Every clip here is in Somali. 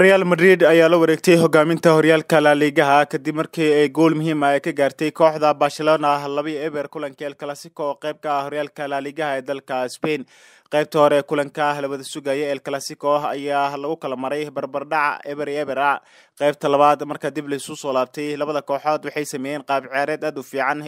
real madrid ayaa la wareegtay hogaaminta horyaalka laaligaha kadib markii ay gool muhiima ay ah ka gaartay kooxda barcelona labi eber kulanka el clasico oo qeyb ka ah horyaalka laaliigaha ee dalka spain qaybta hore kulanka labada sugaya el classico ayaa lagu kala maray barbardhaca eber ebera qaybta labaad marka dib laysu soo laabtay labada kooxood waxay sameeyeen qaab qaabciyaareed aad u fiican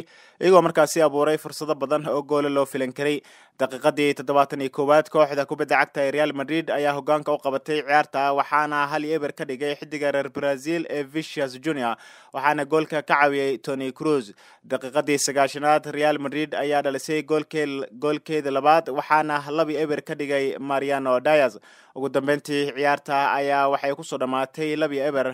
iyagoo markaasi abuuray fursado badan oo goole loo filan karay daqiiqadii toddobaatan iyo koowaad kooxda kubadda cagta ee real madrid ayaa hogaanka u qabatay ciyaarta waxaana hal eber ka dhigay xidiga reer brazil ee vicius junior waxaana goolka ka caawiyey tony cruz daqiiqadii sagaashanaad real madrid ayaa dhalisay goolkeeda labaad waxaana eber ka dhigay mariano dias ugu dambeyntii ciyaarta ayaa waxay kusoo dhammaatay labi eber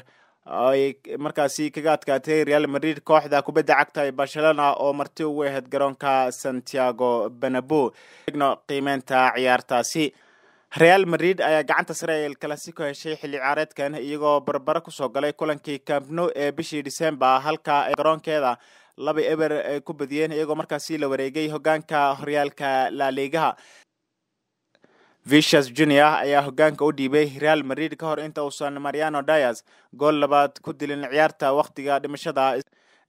ay markaasi kaga adkaatay real madrid kooxda kubadda cagta ee barcelona oo marti ugu ahayd garoonka santiago benabo igno qiimeynta ciyaartaasi real madrid ayaa gacanta sare el classico heshay xilli ciyaareedkan iyagoo barbaro kusoo galay kulankii campno ee bishii december halka garoonkeeda laba eber ay eh, ku badiyeen iyagoo markaasi la wareegay hogaanka horyaalka laaligaha vicious junior ayaa hogaanka u dhiibay real madrid ka hor inta uusan mariano dias gool labaad ku dilin ciyaarta wakhtiga dhimashada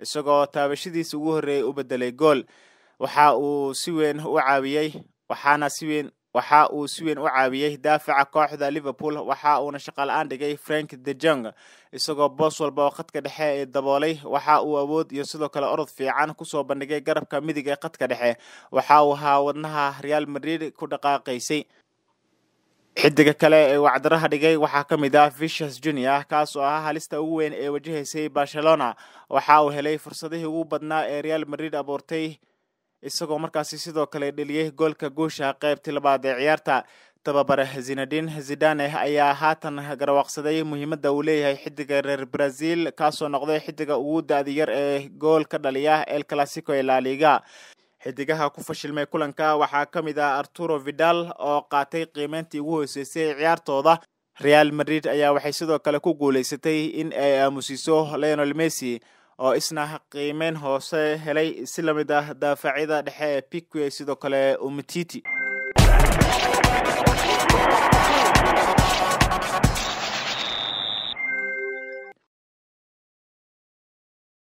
isagoo taabashadiisa ugu horreeyay u bedelay gool waxa uu si weyn u caawiyey waxaana si weyn waxa uu si weyn u caawiyey daafaca kooxda liverpool waxa uuna shaqala-aan dhigay frank de jong isagoo boos walba oo khadka dhexe ee daboolay waxa uu awood iyo sidoo kale orod fiican kusoo bandhigay garabka midig ee khadka dhexe waxa uu ahaa wadnaha real madrid ku dhaqaaqaysay xidiga kale ee uu cadaraha dhigay waxaa ka mid ah vicious junior kaas oo ah halista ugu weyn ee wajahaysay barcelona waxa uu helay fursadihii ugu badnaa ee real madrid abuurtay isagoo markaasi sidoo kale dheliyey goolka guusha qaybtii labaad ee ciyaarta tababare zinadin zidane ayaa haatan garwaaqsaday muhiimadda uu leeyahay xidiga reer brazil kaasoo noqday xidiga ugu da-di yar ee gool ka dhaliya el classico ee laaliga xidigaha ku fashilmay kulanka waxaa ka mid ah arturo vidal oo qaatay qiimeyntii ugu hooseysay ciyaartooda real madrid ayaa waxay sidoo kale ku guulaysatay in ay aamusiiso leonel messi oo isna qiimeyn hoose helay si lamid ah daafacyada dhexe ee piqui sidoo kale umititi